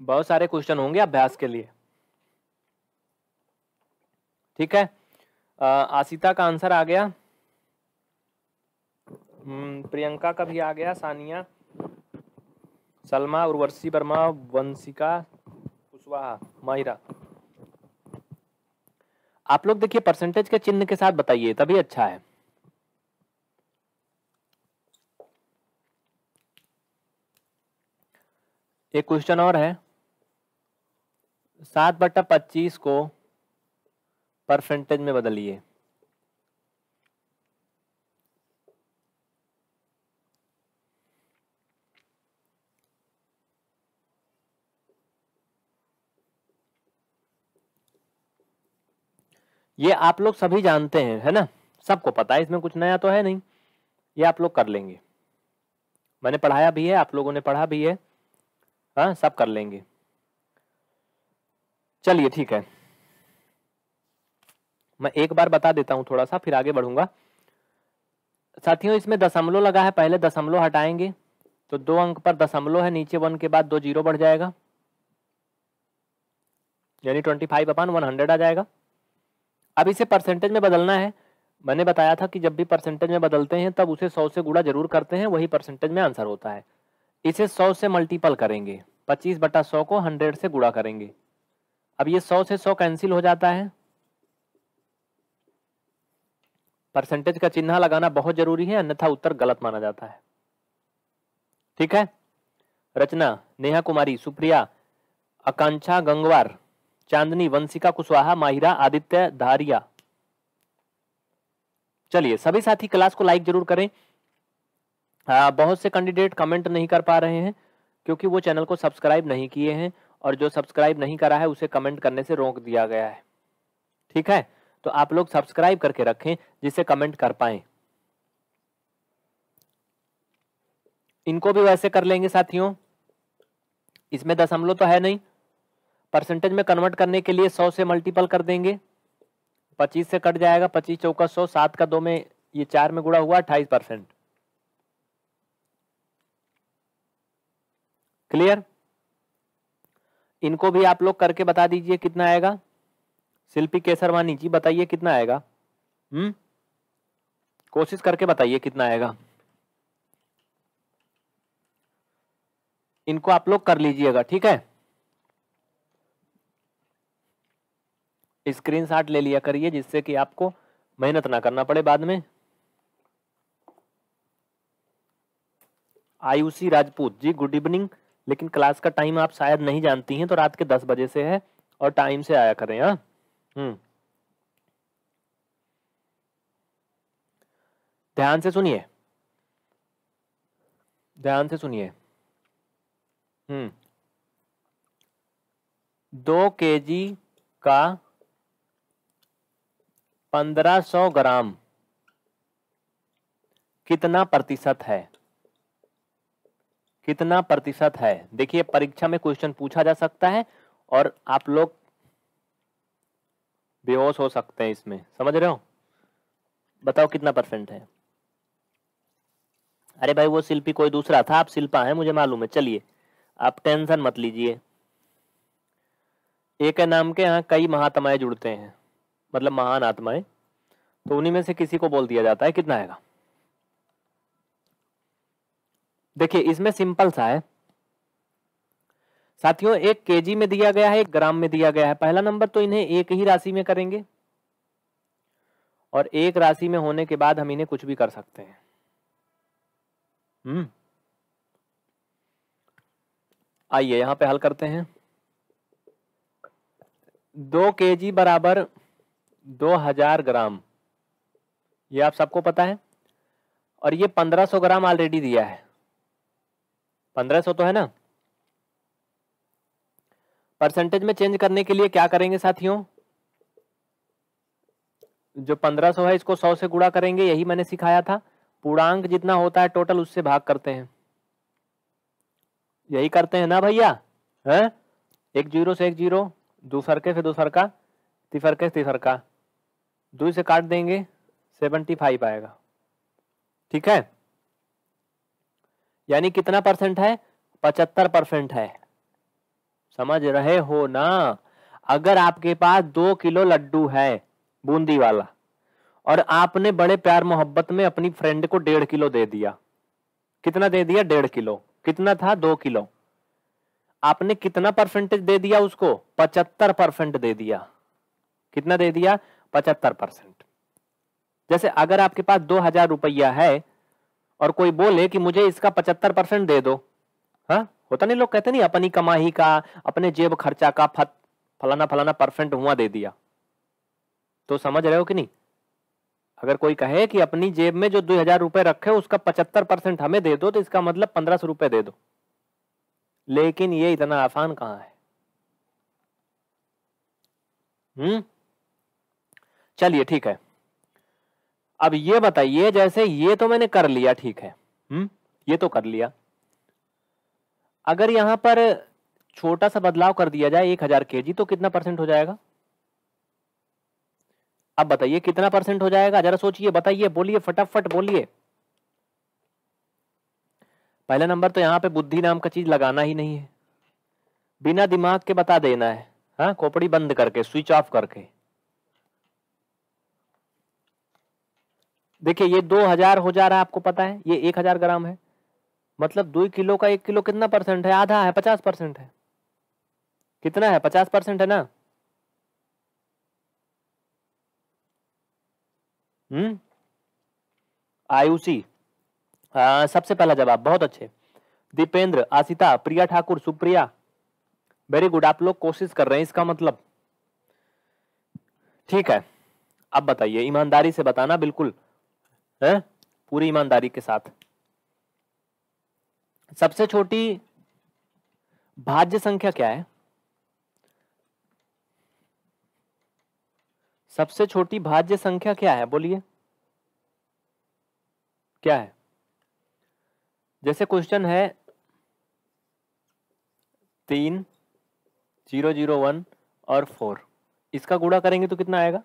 बहुत सारे क्वेश्चन होंगे अभ्यास के लिए ठीक है आशिता का आंसर आ गया हम्म, प्रियंका का भी आ गया सानिया सलमा उर्वशी वर्मा वंशिका कुशवाहा माहिरा आप लोग देखिए परसेंटेज के चिन्ह के साथ बताइए तभी अच्छा है एक क्वेश्चन और है सात बट्टा पच्चीस को परसेंटेज में बदलिए ये आप लोग सभी जानते हैं है ना सबको पता है इसमें कुछ नया तो है नहीं ये आप लोग कर लेंगे मैंने पढ़ाया भी है आप लोगों ने पढ़ा भी है हाँ सब कर लेंगे चलिए ठीक है मैं एक बार बता देता हूँ थोड़ा सा फिर आगे बढ़ूंगा साथियों इसमें दशमलव लगा है पहले दशमलव हटाएंगे तो दो अंक पर दशमलव है नीचे वन के बाद दो जीरो बढ़ जाएगा यानी twenty five upon one hundred आ जाएगा अब इसे परसेंटेज में बदलना है मैंने बताया था कि जब भी परसेंटेज में बदलते हैं तब उसे सौ से गुड़ा जरूर करते हैं वही परसेंटेज में आंसर होता है इसे सौ से मल्टीपल करेंगे पच्चीस बटा सौ को हंड्रेड से गुड़ा करेंगे अब ये सौ से सौ कैंसिल हो जाता है परसेंटेज का चिन्ह लगाना बहुत जरूरी है अन्यथा उत्तर गलत माना जाता है ठीक है रचना नेहा कुमारी सुप्रिया आकांक्षा गंगवार चांदनी वंशिका कुशवाहा माहिरा आदित्य धारिया चलिए सभी साथी क्लास को लाइक जरूर करें आ, हाँ, बहुत से कैंडिडेट कमेंट नहीं कर पा रहे हैं क्योंकि वो चैनल को सब्सक्राइब नहीं किए हैं और जो सब्सक्राइब नहीं करा है उसे कमेंट करने से रोक दिया गया है ठीक है तो आप लोग सब्सक्राइब करके रखें जिसे कमेंट कर पाए इनको भी वैसे कर लेंगे साथियों इसमें दशमलव तो है नहीं परसेंटेज में कन्वर्ट करने के लिए सौ से मल्टीपल कर देंगे पच्चीस से कट जाएगा पच्चीस चौका सौ सात का दो में ये चार में गुड़ा हुआ अट्ठाईस परसेंट क्लियर इनको भी आप लोग करके बता दीजिए कितना आएगा शिल्पी केसरवानी जी बताइए कितना आएगा हम्म कोशिश करके बताइए कितना आएगा इनको आप लोग कर लीजिएगा ठीक है स्क्रीनशॉट ले लिया करिए जिससे कि आपको मेहनत ना करना पड़े बाद में आयुषी राजपूत जी गुड इवनिंग लेकिन क्लास का टाइम आप शायद नहीं जानती हैं तो रात के दस बजे से है और टाइम से आया करें हाँ हम्म। ध्यान से सुनिए ध्यान से सुनिए हम्म दो केजी का पंद्रह सौ ग्राम कितना प्रतिशत है कितना प्रतिशत है देखिए परीक्षा में क्वेश्चन पूछा जा सकता है और आप लोग बेहोश हो सकते हैं इसमें समझ रहे हो बताओ कितना परसेंट है अरे भाई वो शिल्पी कोई दूसरा था आप शिल्पा है मुझे मालूम है चलिए आप टेंशन मत लीजिए एक नाम के यहाँ कई महात्माएं जुड़ते हैं मतलब महान आत्माएं तो उन्हीं में से किसी को बोल दिया जाता है कितना आएगा देखिए इसमें सिंपल सा है साथियों एक केजी में दिया गया है एक ग्राम में दिया गया है पहला नंबर तो इन्हें एक ही राशि में करेंगे और एक राशि में होने के बाद हम इन्हें कुछ भी कर सकते हैं हम्म आइए यहां पे हल करते हैं दो के जी बराबर दो हजार ग्राम ये आप सबको पता है और ये पंद्रह सौ ग्राम ऑलरेडी दिया है पंद्रह सौ तो है ना परसेंटेज में चेंज करने के लिए क्या करेंगे साथियों जो पंद्रह सौ है इसको सौ से गुणा करेंगे यही मैंने सिखाया था पूर्णांक जितना होता है टोटल उससे भाग करते हैं यही करते हैं ना भैया है एक जीरो से एक जीरो दो के से दो का तिफर के तिफर का दो से काट देंगे सेवेंटी फाइव आएगा ठीक है यानी कितना परसेंट है पचहत्तर परसेंट है समझ रहे हो ना अगर आपके पास दो किलो लड्डू है बूंदी वाला और आपने बड़े प्यार मोहब्बत में अपनी फ्रेंड को डेढ़ किलो दे दिया कितना दे दिया डेढ़ किलो कितना था दो किलो आपने कितना परसेंटेज दे दिया उसको पचहत्तर परसेंट दे दिया कितना दे दिया पचहत्तर परसेंट जैसे अगर आपके पास दो हजार रुपया है और कोई बोले कि मुझे इसका पचहत्तर परसेंट दे दो हाँ होता नहीं लोग कहते नहीं अपनी कमाई का अपने जेब खर्चा का फत फलाना फलाना परसेंट हुआ दे दिया तो समझ रहे हो कि नहीं अगर कोई कहे कि अपनी जेब में जो दो हजार रुपए रखे उसका पचहत्तर परसेंट हमें दे दो तो इसका मतलब पंद्रह सौ रुपए दे दो लेकिन ये इतना आसान कहां है हम्म चलिए ठीक है अब ये बताइए जैसे ये तो मैंने कर लिया ठीक है हम्म ये तो कर लिया अगर यहां पर छोटा सा बदलाव कर दिया जाए एक हजार के तो कितना परसेंट हो जाएगा अब बताइए कितना परसेंट हो जाएगा जरा सोचिए बताइए बोलिए फटाफट बोलिए पहला नंबर तो यहां पे बुद्धि नाम का चीज लगाना ही नहीं है बिना दिमाग के बता देना है हाँ कोपड़ी बंद करके स्विच ऑफ करके देखिए ये दो हजार हो जा रहा है आपको पता है ये एक हजार ग्राम है मतलब दो किलो का एक किलो कितना परसेंट है आधा है पचास परसेंट है कितना है पचास परसेंट है ना हम्म आयुषी सबसे पहला जवाब बहुत अच्छे दीपेंद्र आशिता प्रिया ठाकुर सुप्रिया वेरी गुड आप लोग कोशिश कर रहे हैं इसका मतलब ठीक है अब बताइए ईमानदारी से बताना बिल्कुल है पूरी ईमानदारी के साथ सबसे छोटी भाज्य संख्या क्या है सबसे छोटी भाज्य संख्या क्या है बोलिए क्या है जैसे क्वेश्चन है तीन जीरो जीरो वन और फोर इसका गुड़ा करेंगे तो कितना आएगा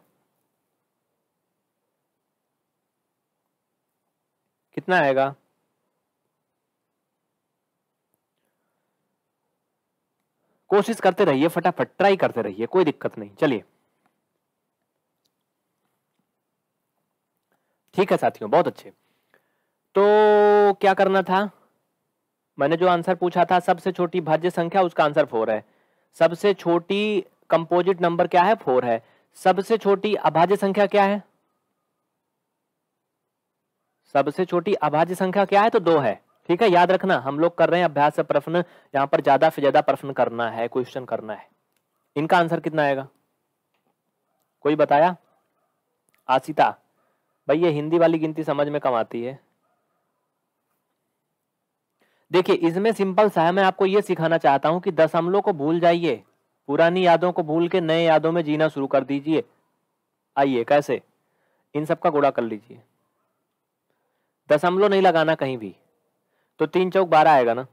कितना आएगा कोशिश करते रहिए फटाफट ट्राई करते रहिए कोई दिक्कत नहीं चलिए ठीक है साथियों बहुत अच्छे तो क्या करना था मैंने जो आंसर पूछा था सबसे छोटी भाज्य संख्या उसका आंसर फोर है सबसे छोटी कंपोजिट नंबर क्या है फोर है सबसे छोटी अभाज्य संख्या क्या है सबसे छोटी अभाज्य संख्या क्या है तो दो है ठीक है याद रखना हम लोग कर रहे हैं अभ्यास प्रश्न यहाँ पर ज्यादा से ज्यादा प्रश्न करना है क्वेश्चन करना है इनका आंसर कितना आएगा कोई बताया आशिता भाई ये हिंदी वाली गिनती समझ में कम आती है देखिए इसमें सिंपल सा है मैं आपको ये सिखाना चाहता हूं कि दशमलव को भूल जाइए पुरानी यादों को भूल के नए यादों में जीना शुरू कर दीजिए आइए कैसे इन सब का गुड़ा कर लीजिए दशमलव नहीं लगाना कहीं भी तो तीन चौक बारह आएगा ना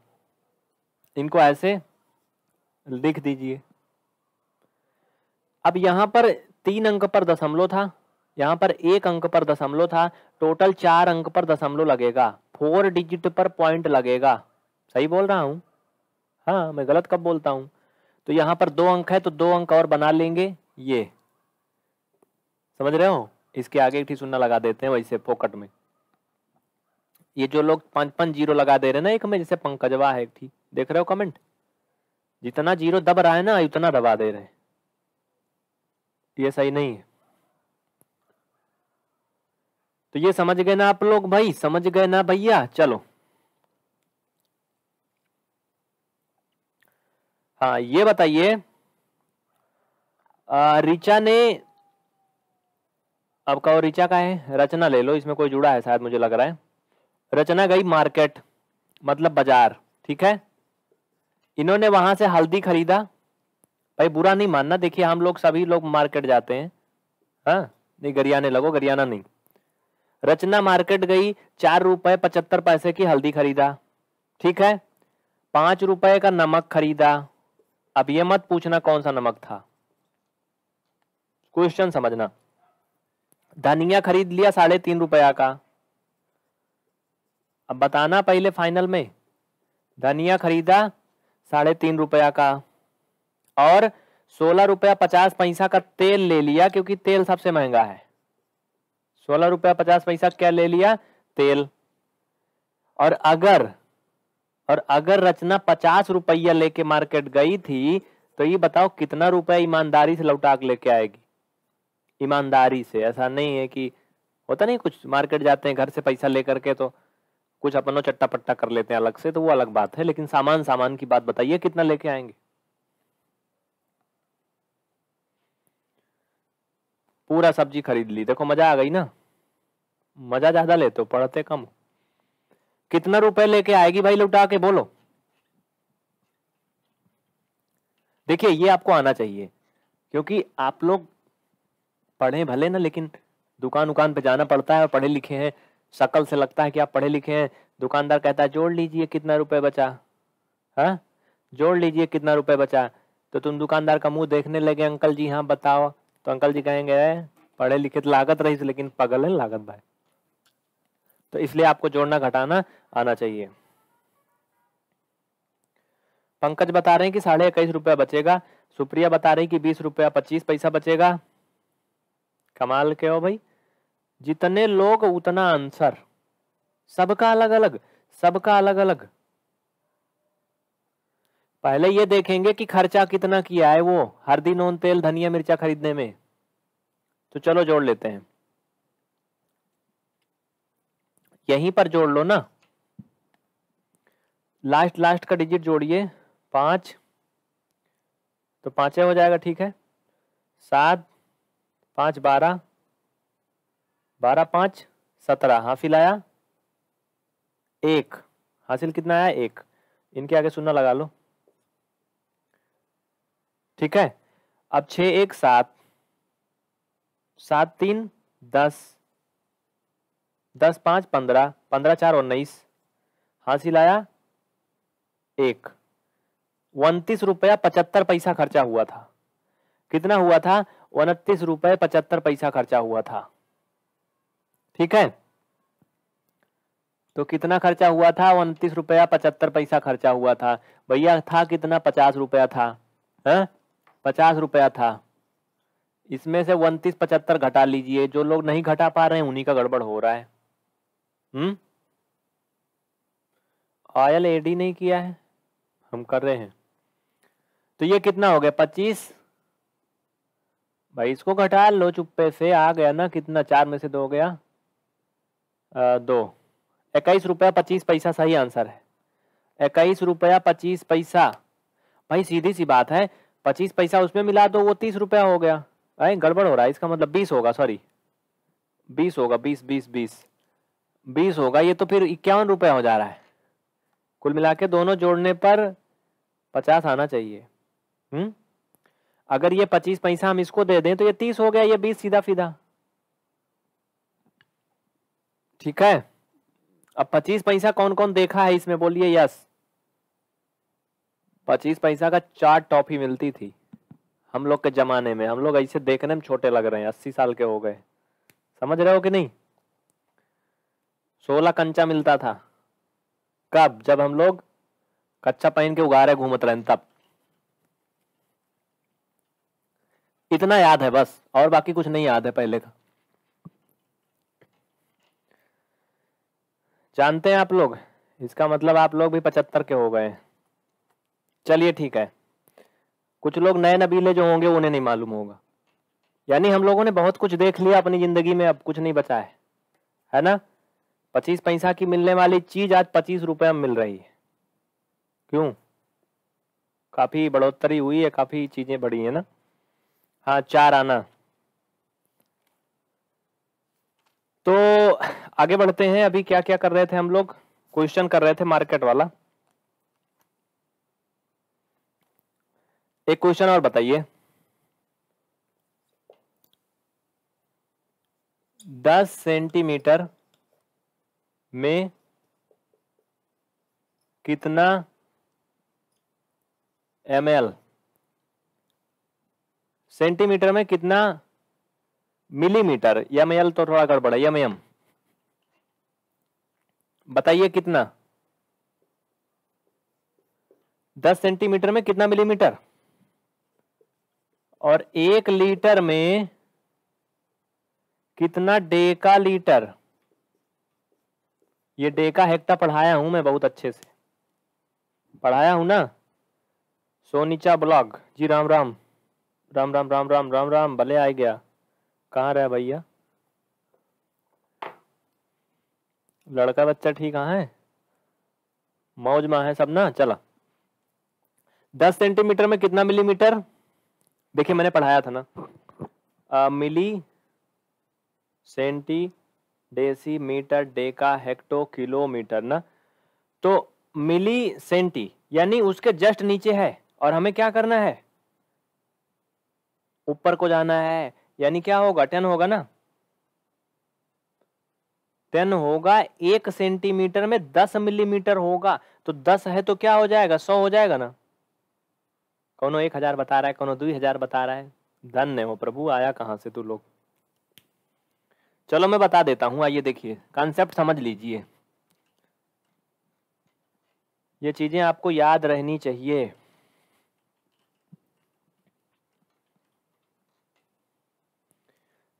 इनको ऐसे लिख दीजिए अब यहां पर तीन अंक पर दशमलव था यहां पर एक अंक पर दशमलव था टोटल चार अंक पर दशमलव लगेगा फोर डिजिट पर पॉइंट लगेगा सही बोल रहा हूँ हाँ मैं गलत कब बोलता हूं तो यहां पर दो अंक है तो दो अंक और बना लेंगे ये समझ रहे हो इसके आगे एक ठीक सुनना लगा देते हैं वैसे फोकट में ये जो लोग पाँच पाँच जीरो लगा दे रहे ना एक में जैसे पंकजवा है एक थी देख रहे हो कमेंट जितना जीरो दब रहा है ना उतना दबा दे रहे ये सही नहीं है तो ये समझ गए ना आप लोग भाई समझ गए ना भैया चलो हाँ ये बताइए रिचा ने अब कहो रिचा का है रचना ले लो इसमें कोई जुड़ा है शायद मुझे लग रहा है रचना गई मार्केट मतलब बाजार ठीक है इन्होंने वहां से हल्दी खरीदा भाई बुरा नहीं मानना देखिए हम लोग सभी लोग मार्केट जाते हैं हा नहीं गरियाने लगो गरियाना नहीं रचना मार्केट गई चार रुपए पचहत्तर पैसे की हल्दी खरीदा ठीक है पांच रुपए का नमक खरीदा अब ये मत पूछना कौन सा नमक था क्वेश्चन समझना धनिया खरीद लिया साढ़े तीन रुपया का अब बताना पहले फाइनल में धनिया खरीदा साढ़े तीन रुपया का और सोलह रुपया पचास पैसा का तेल ले लिया क्योंकि तेल सबसे महंगा है सोलह रुपया पचास पैसा क्या ले लिया तेल और अगर और अगर रचना पचास रुपया लेके मार्केट गई थी तो ये बताओ कितना रुपया ईमानदारी से लौटा के लेके आएगी ईमानदारी से ऐसा नहीं है कि होता नहीं कुछ मार्केट जाते हैं घर से पैसा लेकर के तो कुछ अपनों चट्टा पट्टा कर लेते हैं अलग से तो वो अलग बात है लेकिन सामान सामान की बात बताइए कितना लेके आएंगे पूरा सब्जी खरीद ली देखो मजा आ गई ना मजा ज्यादा लेते हो पढ़ते कम कितना रुपए लेके आएगी भाई लुटा के बोलो देखिए ये आपको आना चाहिए क्योंकि आप लोग पढ़े भले ना लेकिन दुकान उकान पे जाना पड़ता है और पढ़े लिखे हैं शकल से लगता है कि आप पढ़े लिखे हैं दुकानदार कहता है जोड़ लीजिए कितना रुपए बचा है हाँ? जोड़ लीजिए कितना रुपए बचा तो तुम दुकानदार का मुंह देखने लगे अंकल जी हाँ बताओ तो अंकल जी कहेंगे पढ़े लिखे तो लागत रही लेकिन पगल है लागत भाई तो इसलिए आपको जोड़ना घटाना आना चाहिए पंकज बता रहे हैं कि साढ़े इक्कीस रुपया बचेगा सुप्रिया बता रही कि बीस रुपया पच्चीस पैसा बचेगा कमाल के हो भाई जितने लोग उतना आंसर सबका अलग अलग सबका अलग अलग पहले ये देखेंगे कि खर्चा कितना किया है वो हरदी नून तेल धनिया मिर्चा खरीदने में तो चलो जोड़ लेते हैं यहीं पर जोड़ लो ना लास्ट लास्ट का डिजिट जोड़िए पांच तो पांचे हो जाएगा ठीक है सात पांच बारह बारह पाँच सत्रह हाफिल आया एक हासिल कितना आया एक इनके आगे सुनना लगा लो ठीक है अब छ एक सात सात तीन दस दस पांच पंद्रह पंद्रह चार उन्नीस हासिल आया एक उनतीस रुपया पचहत्तर पैसा खर्चा हुआ था कितना हुआ था उनतीस रुपये पचहत्तर पैसा खर्चा हुआ था ठीक है तो कितना खर्चा हुआ था उनतीस रुपया पचहत्तर पैसा खर्चा हुआ था भैया था कितना पचास रुपया था है पचास रुपया था इसमें से उनतीस पचहत्तर घटा लीजिए जो लोग नहीं घटा पा रहे हैं उन्हीं का गड़बड़ हो रहा है हम्म ऑयल एडी नहीं किया है हम कर रहे हैं तो ये कितना हो गया पच्चीस भाई इसको घटा लो चुप्पे से आ गया ना कितना चार में से दो गया दो इक्कीस रुपया पच्चीस पैसा सही आंसर है इक्कीस रुपया पच्चीस पैसा भाई सीधी सी बात है पच्चीस पैसा उसमें मिला दो तो वो तीस रुपया हो गया अरे गड़बड़ हो रहा है इसका मतलब बीस होगा सॉरी बीस होगा बीस बीस बीस बीस होगा ये तो फिर इक्यावन रुपया हो जा रहा है कुल मिला के दोनों जोड़ने पर पचास आना चाहिए हम्म अगर ये पच्चीस पैसा हम इसको दे दें तो ये तीस हो गया ये बीस सीधा सीधा ठीक है अब पच्चीस पैसा कौन कौन देखा है इसमें बोलिए यस पच्चीस पैसा का चार टॉफी मिलती थी हम लोग के जमाने में हम लोग ऐसे देखने में छोटे लग रहे हैं अस्सी साल के हो गए समझ रहे हो कि नहीं सोलह कंचा मिलता था कब जब हम लोग कच्चा पहन के उगारे घूमत रहे तब इतना याद है बस और बाकी कुछ नहीं याद है पहले का जानते हैं आप लोग इसका मतलब आप लोग भी पचहत्तर के हो गए चलिए ठीक है कुछ लोग नए नबीले जो होंगे उन्हें नहीं मालूम होगा यानी हम लोगों ने बहुत कुछ देख लिया अपनी ज़िंदगी में अब कुछ नहीं बचा है है ना पच्चीस पैसा की मिलने वाली चीज़ आज पच्चीस रुपये में मिल रही है क्यों काफ़ी बढ़ोतरी हुई है काफ़ी चीज़ें बढ़ी है ना हाँ चार आना तो आगे बढ़ते हैं अभी क्या क्या कर रहे थे हम लोग क्वेश्चन कर रहे थे मार्केट वाला एक क्वेश्चन और बताइए दस सेंटीमीटर में कितना एम सेंटीमीटर में कितना मिलीमीटर एम एल तो थोड़ा गड़बड़ है एम बताइए कितना दस सेंटीमीटर में कितना मिलीमीटर और एक लीटर में कितना डेका लीटर ये डेका हेक्टा पढ़ाया हूं मैं बहुत अच्छे से पढ़ाया हूं ना सोनीचा ब्लॉग जी राम राम राम राम राम राम राम राम भले आ गया कहाँ रहे भैया लड़का बच्चा ठीक है मौज माँ है सब ना चला दस सेंटीमीटर में कितना मिलीमीटर देखिए मैंने पढ़ाया था ना आ, milli centi deci metre deca hecto kilometre ना तो मिली सेंटी यानी उसके जस्ट नीचे है और हमें क्या करना है ऊपर को जाना है यानी क्या होगा टेन होगा ना टेन होगा एक सेंटीमीटर में दस मिलीमीटर होगा तो दस है तो क्या हो जाएगा सौ हो जाएगा ना कोनो एक हजार बता रहा है कोनो दुई हजार बता रहा है धन है हो प्रभु आया कहा से तू लोग चलो मैं बता देता हूं आइए देखिए कॉन्सेप्ट समझ लीजिए ये चीजें आपको याद रहनी चाहिए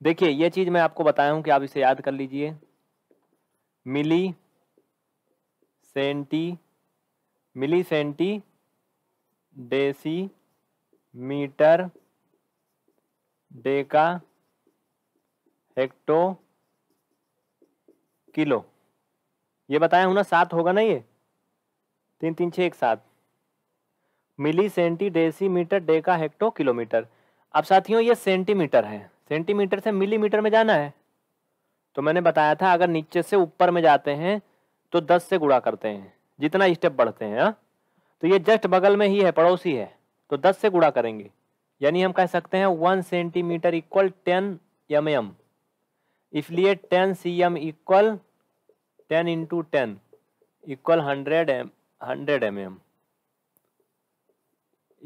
देखिए ये चीज मैं आपको बताया हूं कि आप इसे याद कर लीजिए milli centi milli centi deci metre deca hecto kilo ये बताया हूँ ना सात होगा ना ये तीन तीन छः एक सात milli centi deci metre deca hecto kilometre अब साथियों ये सेंटीमीटर है सेंटीमीटर से मिलीमीटर में जाना है तो मैंने बताया था अगर नीचे से ऊपर में जाते हैं तो दस से गुड़ा करते हैं जितना स्टेप बढ़ते हैं हा? तो ये जस्ट बगल में ही है पड़ोसी है तो दस से गुड़ा करेंगे यानी हम कह सकते हैं one centimetre equal ten M M इसलिए ten C M equal ten into ten equal hundred M hundred M M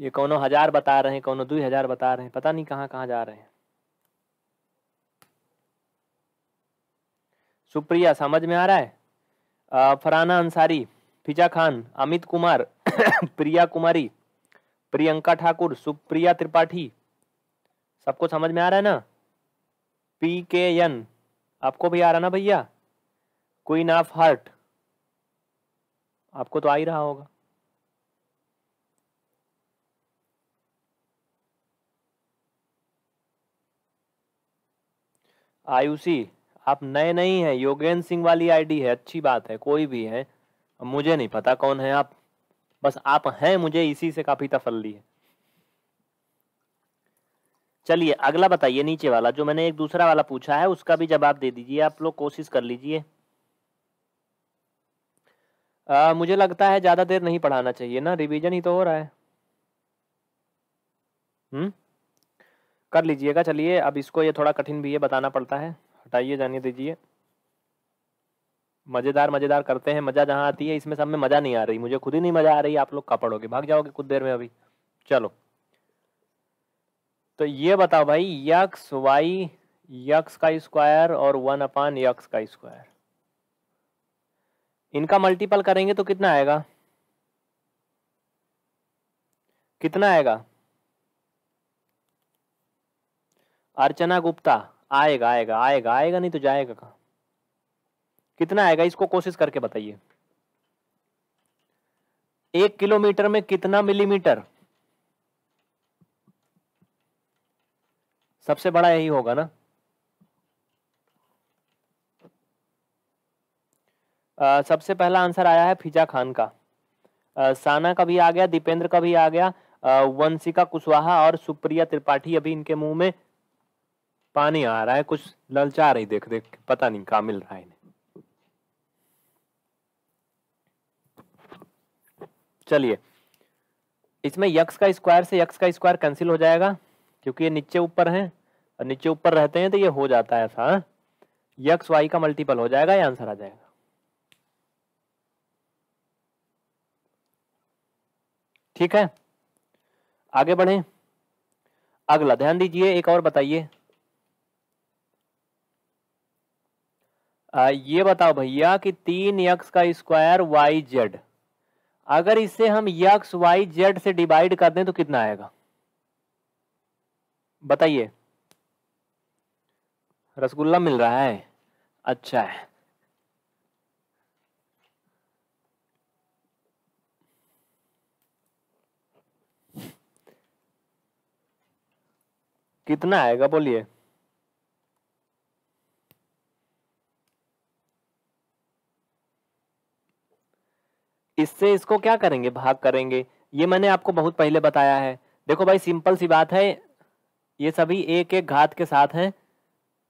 ये कौनों हज़ार बता रहे हैं कौनों दुई हज़ार बता रहे हैं पता नहीं कहाँ कहाँ जा रहे हैं सुप्रिया समझ में आ रहा है फरहाना अंसारी फिजा खान अमित कुमार प्रिया कुमारी प्रियंका ठाकुर सुप्रिया त्रिपाठी सबको समझ में आ रहा है ना पी के एन आपको भी आ रहा ना भैया क्वीन ऑफ हार्ट आपको तो आ ही रहा होगा आयुषी आप नए नहीं हैं योगेंद्र सिंह वाली आईडी है अच्छी बात है कोई भी है मुझे नहीं पता कौन है आप बस आप हैं मुझे इसी से काफ़ी तफल्ली है चलिए अगला बताइए नीचे वाला जो मैंने एक दूसरा वाला पूछा है उसका भी जवाब दे दीजिए आप लोग कोशिश कर लीजिए मुझे लगता है ज़्यादा देर नहीं पढ़ाना चाहिए ना रिवीजन ही तो हो रहा है हम्म कर लीजिएगा चलिए अब इसको ये थोड़ा कठिन भी है बताना पड़ता है बताइए जाने दीजिए मज़ेदार मज़ेदार करते हैं मज़ा जहां आती है इसमें सब में मज़ा नहीं आ रही मुझे खुद ही नहीं मज़ा आ रही आप लोग कपड़ोगे भाग जाओगे कुछ देर में अभी चलो तो ये बताओ भाई यक्स वाई यक्स का स्क्वायर और वन अपान यक्स का स्क्वायर इनका मल्टीपल करेंगे तो कितना आएगा कितना आएगा अर्चना गुप्ता आएगा आएगा आएगा आएगा नहीं तो जाएगा कहा कितना आएगा इसको कोशिश करके बताइए एक किलोमीटर में कितना मिलीमीटर सबसे बड़ा यही होगा ना आ, सबसे पहला आंसर आया है फिजा खान का आ, साना का भी आ गया दीपेंद्र का भी आ गया वंशिका कुशवाहा और सुप्रिया त्रिपाठी अभी इनके मुंह में पानी आ रहा है कुछ ललचा रही देख देख पता नहीं कहा मिल रहा है इन्हें चलिए इसमें यक्स का स्क्वायर से यक्स का स्क्वायर कैंसिल हो जाएगा क्योंकि ये नीचे ऊपर है और नीचे ऊपर रहते हैं तो ये हो जाता है ऐसा हाँ? यक्स वाई का मल्टीपल हो जाएगा या आंसर आ जाएगा ठीक है आगे बढ़े अगला ध्यान दीजिए एक और बताइए आ, ये बताओ भैया कि तीन यक्स का स्क्वायर वाई जेड अगर इसे हम यक्स वाई जेड से डिवाइड कर दें तो कितना आएगा बताइए रसगुल्ला मिल रहा है अच्छा है कितना आएगा बोलिए इससे इसको क्या करेंगे भाग करेंगे ये मैंने आपको बहुत पहले बताया है देखो भाई सिंपल सी बात है ये सभी एक एक घात के साथ हैं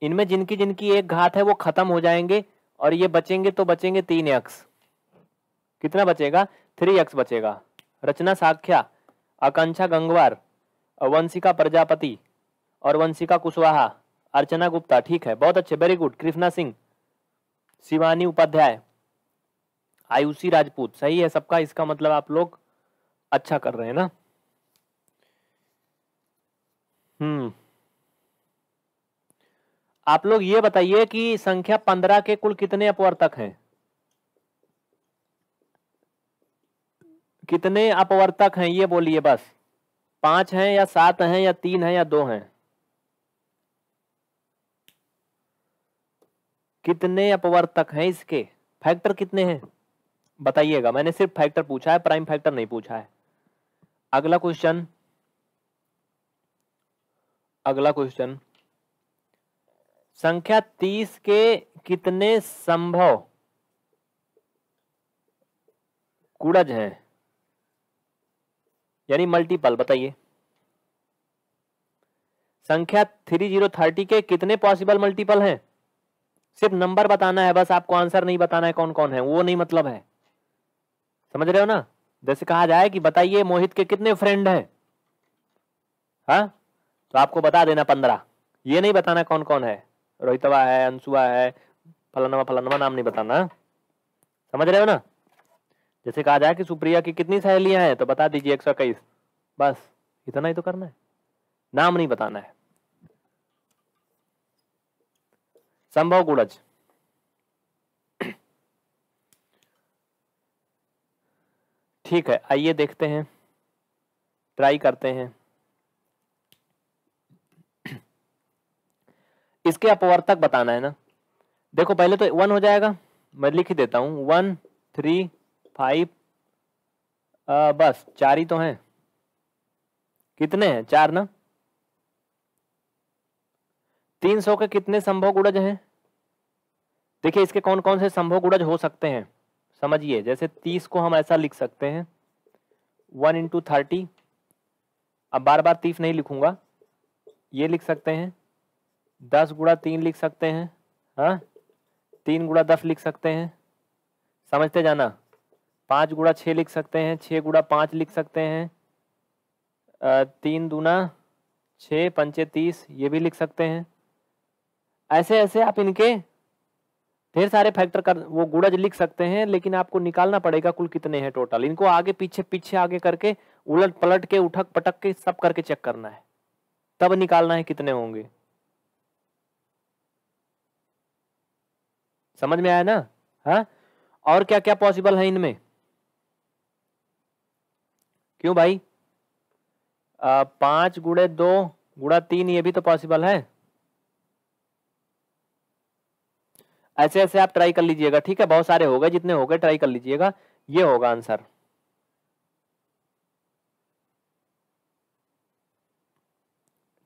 इनमें जिनकी जिनकी एक घात है वो खत्म हो जाएंगे और ये बचेंगे तो बचेंगे तीन एक्स कितना बचेगा थ्री एक्स बचेगा रचना साख्या आकांक्षा गंगवार वंशिका प्रजापति और वंशिका कुशवाहा अर्चना गुप्ता ठीक है बहुत अच्छे वेरी गुड कृष्णा सिंह शिवानी उपाध्याय आयुषी राजपूत सही है सबका इसका मतलब आप लोग अच्छा कर रहे हैं ना हम्म आप लोग ये बताइए कि संख्या पंद्रह के कुल कितने अपवर्तक हैं कितने अपवर्तक हैं ये बोलिए बस पांच हैं या सात हैं या तीन हैं या दो हैं कितने अपवर्तक हैं इसके फैक्टर कितने हैं बताइएगा मैंने सिर्फ फैक्टर पूछा है प्राइम फैक्टर नहीं पूछा है अगला क्वेश्चन अगला क्वेश्चन संख्या तीस के कितने संभव कुड़ज हैं यानी मल्टीपल बताइए संख्या थ्री जीरो थर्टी के कितने पॉसिबल मल्टीपल हैं सिर्फ नंबर बताना है बस आपको आंसर नहीं बताना है कौन कौन है वो नहीं मतलब है समझ रहे हो ना जैसे कहा जाए कि बताइए मोहित के कितने फ्रेंड हैं हा? तो आपको बता देना पंद्रह ये नहीं बताना कौन कौन है रोहितवा है अंशुआ है फलनवा फलनवा नाम नहीं बताना समझ रहे हो ना जैसे कहा जाए कि सुप्रिया की कितनी सहेलियां हैं तो बता दीजिए एक सौ इक्कीस बस इतना ही तो करना है नाम नहीं बताना है संभव गुड़ज ठीक है आइए देखते हैं ट्राई करते हैं इसके अपवर्तक बताना है ना देखो पहले तो वन हो जाएगा मैं लिख ही देता हूं वन थ्री फाइव बस चार ही तो हैं कितने हैं चार ना तीन सौ के कितने संभव गुड़ज हैं देखिए इसके कौन कौन से संभव गुड़ज हो सकते हैं समझिए जैसे तीस को हम ऐसा लिख सकते हैं वन इंटू थर्टी अब बार बार तीस नहीं लिखूंगा ये लिख सकते हैं दस गुड़ा तीन लिख सकते हैं हाँ तीन गुड़ा दस लिख सकते हैं समझते जाना पाँच गुड़ा छः लिख सकते हैं छः गुड़ा पाँच लिख सकते हैं तीन दूना छः पंचे तीस ये भी लिख सकते हैं ऐसे ऐसे आप इनके ढेर सारे फैक्टर कर वो गुड़ज लिख सकते हैं लेकिन आपको निकालना पड़ेगा कुल कितने हैं टोटल इनको आगे पीछे पीछे आगे करके उलट पलट के उठक पटक के सब करके चेक करना है तब निकालना है कितने होंगे समझ में आया ना हा और क्या क्या पॉसिबल है इनमें क्यों भाई आ, पांच गुड़े दो गुड़ा तीन ये भी तो पॉसिबल है ऐसे ऐसे आप ट्राई कर लीजिएगा ठीक है बहुत सारे हो गए जितने हो गए ट्राई कर लीजिएगा ये होगा आंसर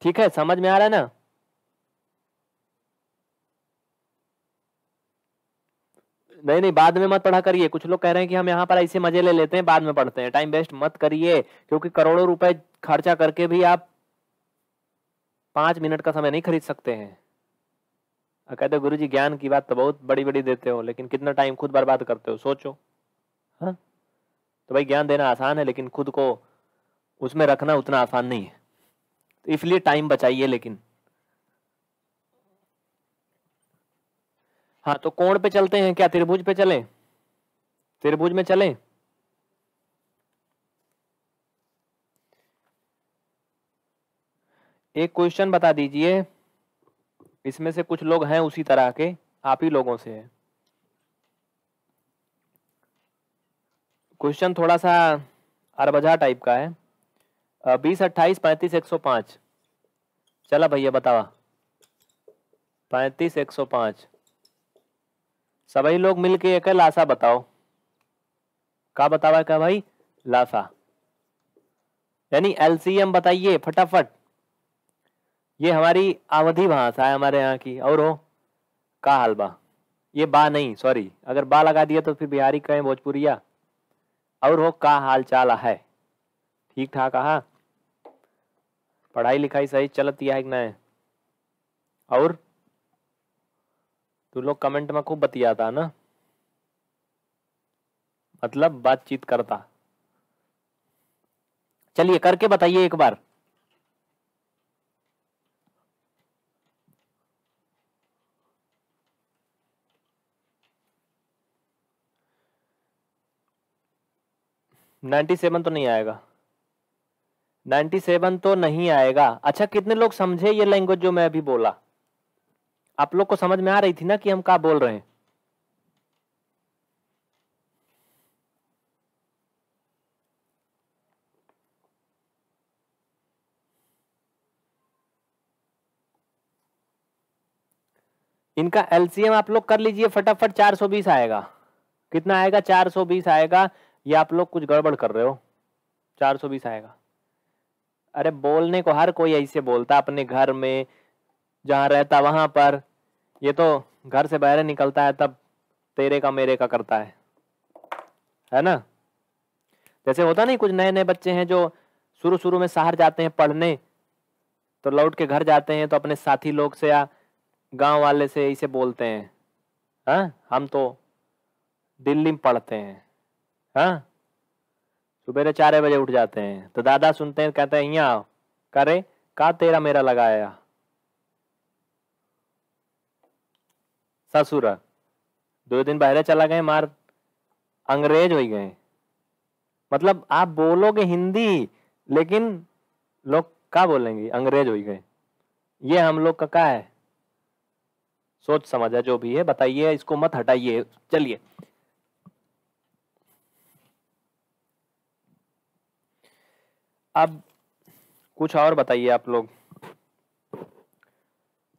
ठीक है समझ में आ रहा है ना नहीं नहीं बाद में मत पढ़ा करिए कुछ लोग कह रहे हैं कि हम यहाँ पर ऐसे मजे ले लेते हैं बाद में पढ़ते हैं टाइम वेस्ट मत करिए क्योंकि करोड़ों रुपए खर्चा करके भी आप पांच मिनट का समय नहीं खरीद सकते हैं कहते गुरु जी ज्ञान की बात तो बहुत बड़ी बड़ी देते हो लेकिन कितना टाइम खुद बर्बाद करते हो सोचो हाँ तो भाई ज्ञान देना आसान है लेकिन खुद को उसमें रखना उतना आसान नहीं है तो इसलिए टाइम बचाइए लेकिन हाँ तो कोण पे चलते हैं क्या त्रिभुज पे चलें त्रिभुज में चलें एक क्वेश्चन बता दीजिए इसमें से कुछ लोग हैं उसी तरह के आप ही लोगों से है क्वेश्चन थोड़ा सा अरबजा टाइप का है बीस अट्ठाईस पैंतीस एक सौ पाँच चला भैया बतावा पैंतीस एक सौ पाँच सभी लोग मिलके एक लाशा बताओ का बतावा क्या भाई लाशा यानी एलसीएम बताइए फटाफट ये हमारी अवधि भाषा है हमारे यहाँ की और हो का हाल बा ये बा नहीं सॉरी अगर बा लगा दिया तो फिर बिहारी कहें भोजपुरिया और हो का हाल चाल है ठीक ठाक आ पढ़ाई लिखाई सही चलती है कि नहीं और तू लोग कमेंट में खूब बतियाता ना मतलब बातचीत करता चलिए करके बताइए एक बार नाइन्टी सेवन तो नहीं आएगा नाइन्टी सेवन तो नहीं आएगा अच्छा कितने लोग समझे ये लैंग्वेज जो मैं अभी बोला आप लोग को समझ में आ रही थी ना कि हम क्या बोल रहे हैं इनका एलसीएम आप लोग कर लीजिए फटाफट 420 आएगा कितना आएगा 420 आएगा ये आप लोग कुछ गड़बड़ कर रहे हो चार सौ बीस आएगा अरे बोलने को हर कोई ऐसे बोलता अपने घर में जहाँ रहता वहाँ पर ये तो घर से बाहर निकलता है तब तेरे का मेरे का करता है है ना जैसे होता नहीं कुछ नए नए बच्चे हैं जो शुरू शुरू में शहर जाते हैं पढ़ने तो लौट के घर जाते हैं तो अपने साथी लोग से या गांव वाले से इसे बोलते हैं हाँ हम तो दिल्ली में पढ़ते हैं हाँ सुबेरे चार बजे उठ जाते हैं तो दादा सुनते हैं कहते हैं यहाँ करे का तेरा मेरा लगाया ससुर दो दिन बहरे चला गए मार अंग्रेज हो गए मतलब आप बोलोगे हिंदी लेकिन लोग क्या बोलेंगे अंग्रेज हो गए ये हम लोग का क्या है सोच समझा जो भी है बताइए इसको मत हटाइए चलिए अब कुछ और बताइए आप लोग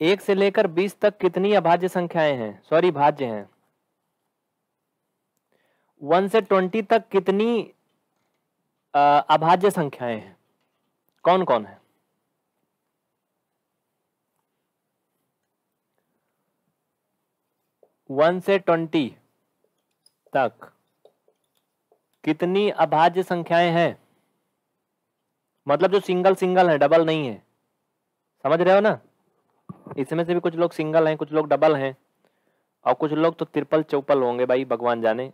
एक से लेकर बीस तक कितनी अभाज्य संख्याएं हैं सॉरी भाज्य हैं वन से ट्वेंटी तक कितनी अभाज्य संख्याएं हैं कौन कौन है वन से ट्वेंटी तक कितनी अभाज्य संख्याएं हैं मतलब जो सिंगल सिंगल है डबल नहीं है समझ रहे हो ना इसमें से भी कुछ लोग सिंगल हैं कुछ लोग डबल हैं और कुछ लोग तो त्रिपल चौपल होंगे भाई भगवान जाने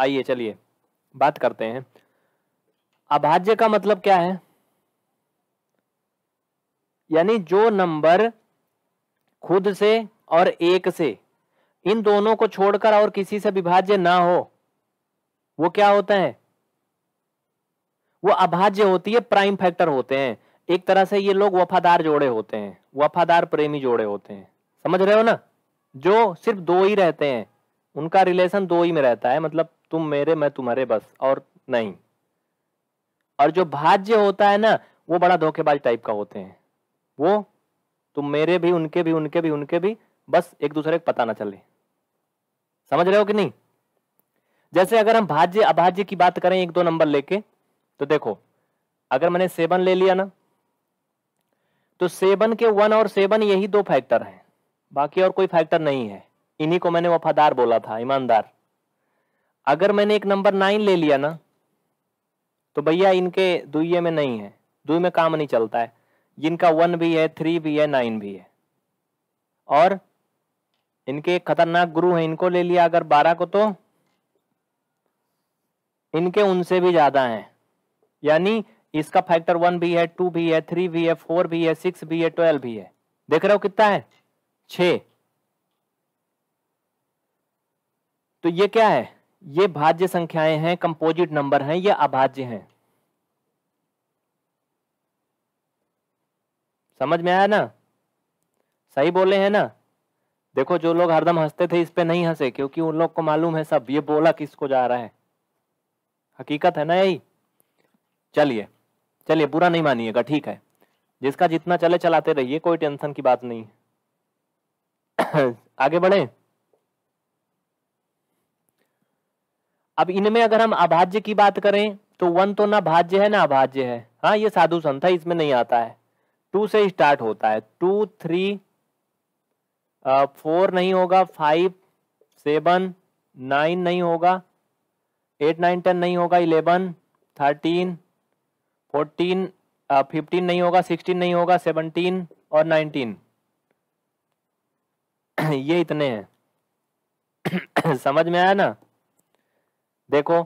आइए चलिए बात करते हैं अभाज्य का मतलब क्या है यानी जो नंबर खुद से और एक से इन दोनों को छोड़कर और किसी से विभाज्य ना हो वो क्या होता है वो अभाज्य होती है प्राइम फैक्टर होते हैं एक तरह से ये लोग वफादार जोड़े होते हैं वफादार प्रेमी जोड़े होते हैं समझ रहे हो ना जो सिर्फ दो ही रहते हैं उनका रिलेशन दो ही में रहता है मतलब तुम मेरे मैं तुम्हारे बस और नहीं और जो भाज्य होता है ना वो बड़ा धोखेबाज टाइप का होते हैं वो तुम मेरे भी उनके भी उनके भी उनके भी बस एक दूसरे को पता ना चले समझ रहे हो कि नहीं जैसे अगर हम भाज्य अभाज्य की बात करें एक दो नंबर लेके तो देखो अगर मैंने सेवन ले लिया ना तो सेवन के वन और सेवन यही दो फैक्टर हैं बाकी और कोई फैक्टर नहीं है इन्हीं को मैंने वफादार बोला था ईमानदार अगर मैंने एक नंबर नाइन ले लिया ना तो भैया इनके दुइये में नहीं है दुई में काम नहीं चलता है जिनका वन भी है थ्री भी है नाइन भी है और इनके खतरनाक गुरु हैं इनको ले लिया अगर बारह को तो इनके उनसे भी ज्यादा हैं यानी इसका फैक्टर वन भी है टू भी है थ्री भी है फोर भी है सिक्स भी है ट्वेल्व भी है देख रहे हो कितना है छ तो ये क्या है ये भाज्य संख्याएं हैं कंपोजिट नंबर हैं या अभाज्य हैं समझ में आया ना सही बोले हैं ना देखो जो लोग हरदम हंसते थे इस पे नहीं हंसे क्योंकि उन लोग को मालूम है सब ये बोला किसको जा रहा है हकीकत है ना यही चलिए चलिए बुरा नहीं मानिएगा ठीक है जिसका जितना चले चलाते रहिए कोई टेंशन की बात नहीं आगे बढ़े अब इनमें अगर हम अभाज्य की बात करें तो वन तो ना भाज्य है ना अभाज्य है हाँ ये साधु संत है इसमें नहीं आता है टू से स्टार्ट होता है टू थ्री फोर नहीं होगा फाइव सेवन नाइन नहीं होगा एट नाइन टेन नहीं होगा इलेवन थर्टीन फोर्टीन फिफ्टीन नहीं होगा सिक्सटीन नहीं होगा सेवनटीन और नाइनटीन ये इतने हैं समझ में आया ना देखो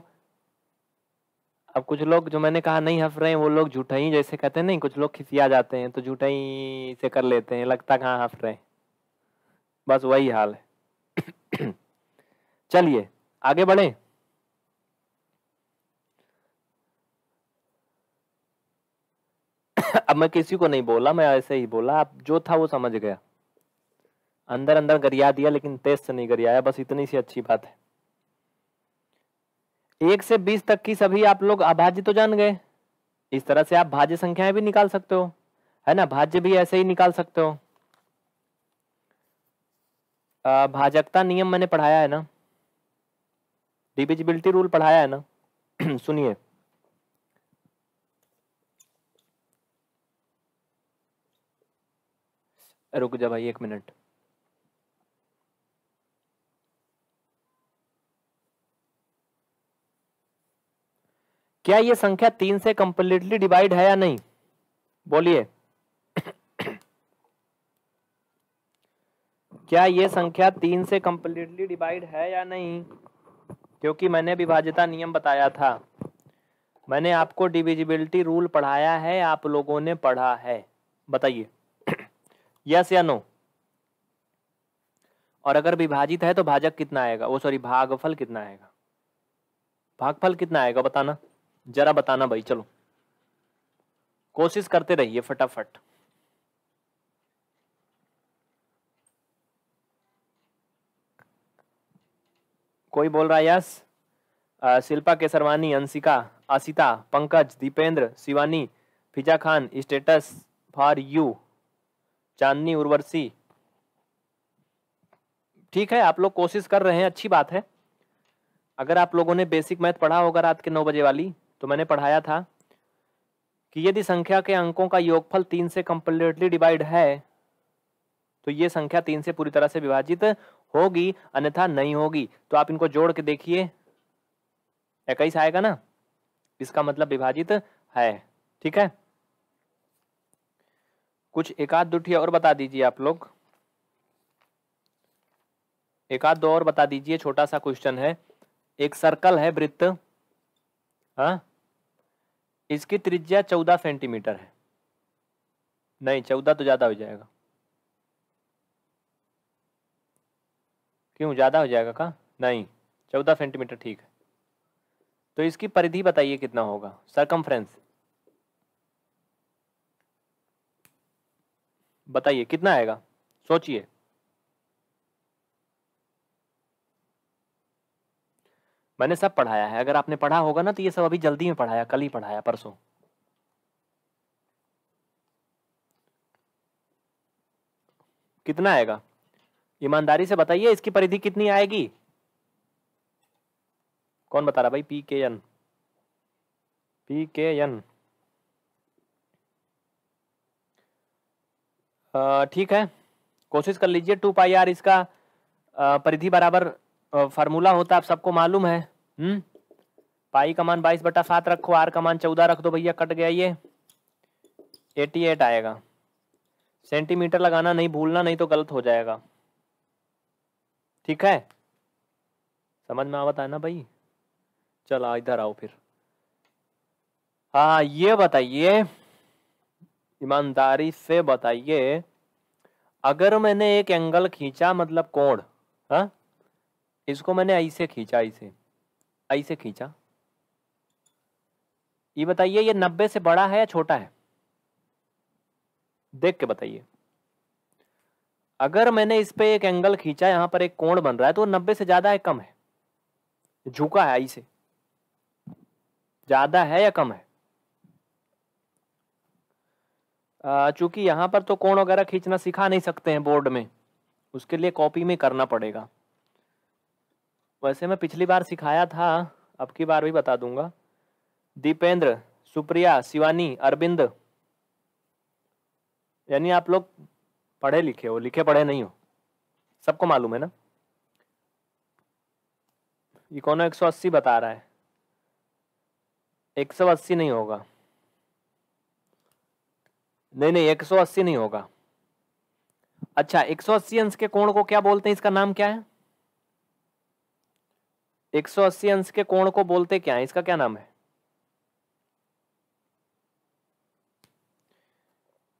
अब कुछ लोग जो मैंने कहा नहीं हंस रहे हैं वो लोग झूठा ही जैसे कहते हैं नहीं कुछ लोग खिसिया जाते हैं तो झूठा ही से कर लेते हैं लगता कहाँ हंस रहे हैं बस वही हाल है चलिए आगे बढ़े अब मैं किसी को नहीं बोला मैं ऐसे ही बोला आप जो था वो समझ गया अंदर अंदर गरिया दिया लेकिन तेज से नहीं गरियाया बस इतनी सी अच्छी बात है एक से बीस तक की सभी आप लोग अभाज्य तो जान गए इस तरह से आप भाज्य संख्याएं भी निकाल सकते हो है ना भाज्य भी ऐसे ही निकाल सकते हो भाजकता नियम मैंने पढ़ाया है ना डिविजिबिलिटी रूल पढ़ाया है ना सुनिए रुक जा भाई एक मिनट क्या ये संख्या तीन से कंप्लीटली डिवाइड है या नहीं बोलिए क्या ये संख्या तीन से कंप्लीटली डिवाइड है या नहीं क्योंकि मैंने विभाज्यता नियम बताया था मैंने आपको डिविजिबिलिटी रूल पढ़ाया है आप लोगों ने पढ़ा है बताइए यस या नो और अगर विभाजित है तो भाजक कितना आएगा वो सॉरी भागफल कितना आएगा भागफल कितना आएगा बताना जरा बताना भाई चलो कोशिश करते रहिए फटाफट कोई बोल रहा है yes Shilpa Kesarwani Anshika Ashita Pankaj Deependra Shivani Fiza Khan status for you Chandni Urvashi ठीक है आप लोग कोशिश कर रहे हैं अच्छी बात है अगर आप लोगों ने बेसिक मैथ पढ़ा होगा रात के नौ बजे वाली तो मैंने पढ़ाया था कि यदि संख्या के अंकों का योगफल तीन से कंप्लीटली डिवाइड है तो ये संख्या तीन से पूरी तरह से विभाजित होगी अन्यथा नहीं होगी तो आप इनको जोड़ के देखिए इक्कीस आएगा ना इसका मतलब विभाजित है ठीक है कुछ एकाध दुठी और बता दीजिए आप लोग एकाध दो और बता दीजिए छोटा सा क्वेश्चन है एक सर्कल है वृत्त हाँ इसकी त्रिज्या चौदह सेंटीमीटर है नहीं चौदह तो ज़्यादा हो जाएगा क्यों ज़्यादा हो जाएगा का नहीं चौदह सेंटीमीटर ठीक है तो इसकी परिधि बताइए कितना होगा फ्रेंड्स बताइए कितना आएगा सोचिए मैंने सब पढ़ाया है अगर आपने पढ़ा होगा ना तो ये सब अभी जल्दी में पढ़ाया कल ही पढ़ाया परसों कितना आएगा ईमानदारी से बताइए इसकी परिधि कितनी आएगी कौन बता रहा भाई पी के एन पी के एन ठीक है कोशिश कर लीजिए टू पाई आर इसका परिधि बराबर फार्मूला होता है आप सबको मालूम है हुँ? हम्म। पाई का मान बाईस बटा सात रखो आर का मान चौदह रख दो भैया कट गया ये एटी एट आएगा सेंटीमीटर लगाना नहीं भूलना नहीं तो गलत हो जाएगा ठीक है समझ में आवत है ना भाई चल इधर आओ फिर हाँ, हाँ ये बताइए ईमानदारी से बताइए अगर मैंने एक एंगल खींचा मतलब कोण हा? इसको मैंने ऐसे खींचा ऐसे ऐसे खींचा ये बताइए ये नब्बे से बड़ा है या छोटा है देख के बताइए अगर मैंने इस पे एक एंगल खींचा यहां पर एक कोण बन रहा है तो नब्बे से ज़्यादा है कम है झुका है ऐसे ज़्यादा है या कम है चूंकि यहाँ पर तो कोण वगैरह खींचना सिखा नहीं सकते हैं बोर्ड में उसके लिए कॉपी में करना पड़ेगा वैसे मैं पिछली बार सिखाया था अब की बार भी बता दूंगा दीपेंद्र सुप्रिया शिवानी अरविंद यानी आप लोग पढ़े लिखे हो लिखे पढ़े नहीं हो सबको मालूम है ना इकोनो 180 बता रहा है 180 नहीं होगा नहीं नहीं एक सौ अस्सी नहीं होगा अच्छा एक सौ अस्सी अंश के कोण को क्या बोलते हैं इसका नाम क्या है एक सौ अस्सी अंश के कोण को बोलते क्या है इसका क्या नाम है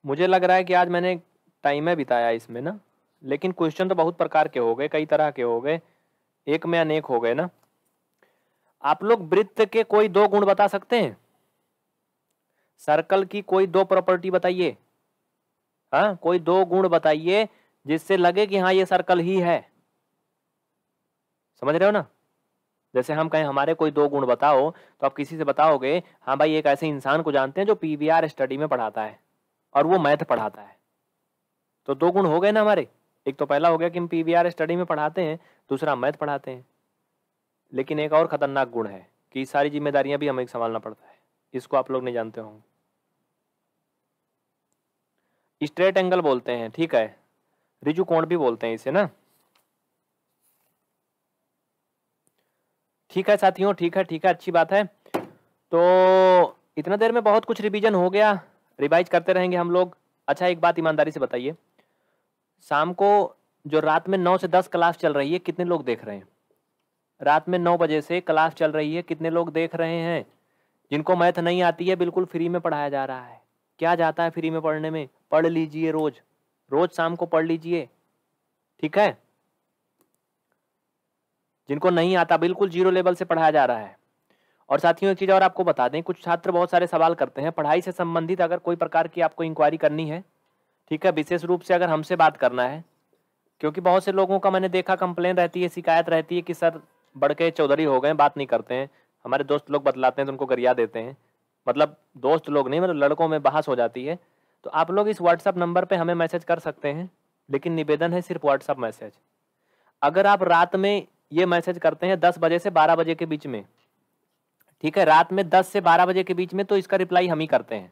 मुझे लग रहा है कि आज मैंने टाइम है बिताया इसमें ना लेकिन क्वेश्चन तो बहुत प्रकार के हो गए कई तरह के हो गए एक में अनेक हो गए ना आप लोग वृत्त के कोई दो गुण बता सकते हैं सर्कल की कोई दो प्रॉपर्टी बताइए हाँ कोई दो गुण बताइए जिससे लगे कि हाँ ये सर्कल ही है समझ रहे हो ना जैसे हम कहें हमारे कोई दो गुण बताओ तो आप किसी से बताओगे हाँ भाई एक ऐसे इंसान को जानते हैं जो पीवीआर स्टडी में पढ़ाता है और वो मैथ पढ़ाता है तो दो गुण हो गए ना हमारे एक तो पहला हो गया कि हम पी स्टडी में पढ़ाते हैं दूसरा मैथ पढ़ाते हैं लेकिन एक और खतरनाक गुण है कि सारी जिम्मेदारियां भी हमें संभालना पड़ता है इसको आप लोग नहीं जानते होंगे स्ट्रेट एंगल बोलते हैं ठीक है रिजु कोण भी बोलते हैं इसे ना ठीक है साथियों ठीक है ठीक है अच्छी बात है तो इतना देर में बहुत कुछ रिवीजन हो गया रिवाइज करते रहेंगे हम लोग अच्छा एक बात ईमानदारी से बताइए शाम को जो रात में नौ से दस क्लास चल रही है कितने लोग देख रहे हैं रात में नौ बजे से क्लास चल रही है कितने लोग देख रहे हैं जिनको मैथ नहीं आती है बिल्कुल फ्री में पढ़ाया जा रहा है क्या जाता है फ्री में पढ़ने में पढ़ लीजिए रोज रोज शाम को पढ़ लीजिए ठीक है जिनको नहीं आता बिल्कुल जीरो लेवल से पढ़ाया जा रहा है और साथियों एक चीज़ और आपको बता दें कुछ छात्र बहुत सारे सवाल करते हैं पढ़ाई से संबंधित अगर कोई प्रकार की आपको इंक्वायरी करनी है ठीक है विशेष रूप से अगर हमसे बात करना है क्योंकि बहुत से लोगों का मैंने देखा कंप्लेन रहती है शिकायत रहती है कि सर बड़के चौधरी हो गए बात नहीं करते हैं हमारे दोस्त लोग बतलाते हैं तो उनको गरिया देते हैं मतलब दोस्त लोग नहीं मतलब लड़कों में बहस हो जाती है तो आप लोग इस व्हाट्सअप नंबर पर हमें मैसेज कर सकते हैं लेकिन निवेदन है सिर्फ व्हाट्सअप मैसेज अगर आप रात में ये मैसेज करते हैं दस बजे से बारह बजे के बीच में ठीक है रात में दस से बारह बजे के बीच में तो इसका रिप्लाई हम ही करते हैं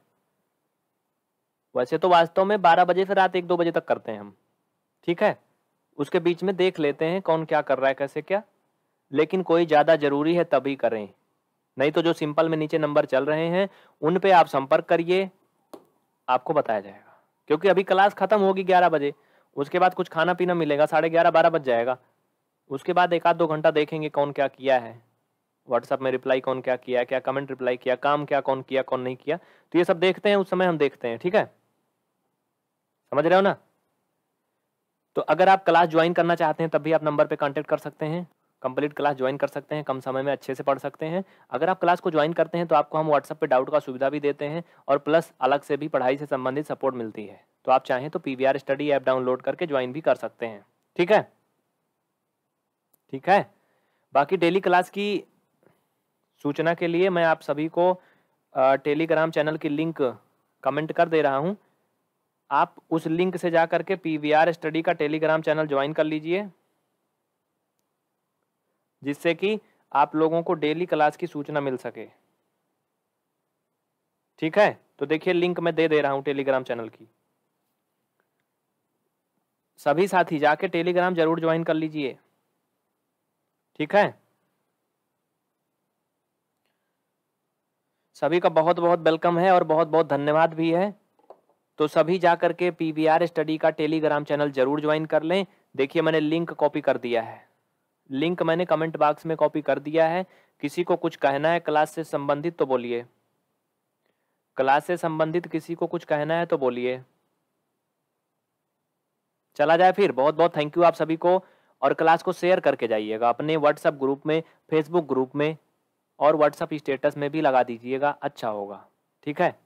वैसे तो वास्तव में बारह बजे से रात एक दो बजे तक करते हैं हम ठीक है उसके बीच में देख लेते हैं कौन क्या कर रहा है कैसे क्या लेकिन कोई ज़्यादा ज़रूरी है तभी करें नहीं तो जो सिंपल में नीचे नंबर चल रहे हैं उन पे आप संपर्क करिए आपको बताया जाएगा क्योंकि अभी क्लास खत्म होगी ग्यारह बजे उसके बाद कुछ खाना पीना मिलेगा साढ़े ग्यारह बारह बज जाएगा उसके बाद एक आध दो घंटा देखेंगे कौन क्या किया है व्हाट्सअप में रिप्लाई कौन क्या किया क्या कमेंट रिप्लाई किया काम क्या कौन किया कौन नहीं किया तो ये सब देखते हैं उस समय हम देखते हैं ठीक है समझ रहे हो ना तो अगर आप क्लास ज्वाइन करना चाहते हैं तब भी आप नंबर पे कांटेक्ट कर सकते हैं कंप्लीट क्लास ज्वाइन कर सकते हैं कम समय में अच्छे से पढ़ सकते हैं अगर आप क्लास को ज्वाइन करते हैं तो आपको हम व्हाट्सअप पे डाउट का सुविधा भी देते हैं और प्लस अलग से भी पढ़ाई से संबंधित सपोर्ट मिलती है तो आप चाहें तो पी स्टडी ऐप डाउनलोड करके ज्वाइन भी कर सकते हैं ठीक है ठीक है बाकी डेली क्लास की सूचना के लिए मैं आप सभी को टेलीग्राम चैनल की लिंक कमेंट कर दे रहा हूँ आप उस लिंक से जा करके पी स्टडी का टेलीग्राम चैनल ज्वाइन कर लीजिए जिससे कि आप लोगों को डेली क्लास की सूचना मिल सके ठीक है तो देखिए लिंक मैं दे दे रहा हूं टेलीग्राम चैनल की सभी साथी जाके टेलीग्राम जरूर ज्वाइन कर लीजिए ठीक है सभी का बहुत बहुत वेलकम है और बहुत बहुत धन्यवाद भी है तो सभी जा करके पीवीआर स्टडी का टेलीग्राम चैनल जरूर ज्वाइन कर लें देखिए मैंने लिंक कॉपी कर दिया है लिंक मैंने कमेंट बॉक्स में कॉपी कर दिया है किसी को कुछ कहना है क्लास से संबंधित तो बोलिए क्लास से संबंधित किसी को कुछ कहना है तो बोलिए चला जाए फिर बहुत बहुत थैंक यू आप सभी को और क्लास को शेयर करके जाइएगा अपने व्हाट्सएप ग्रुप में फेसबुक ग्रुप में और व्हाट्सएप स्टेटस में भी लगा दीजिएगा अच्छा होगा ठीक है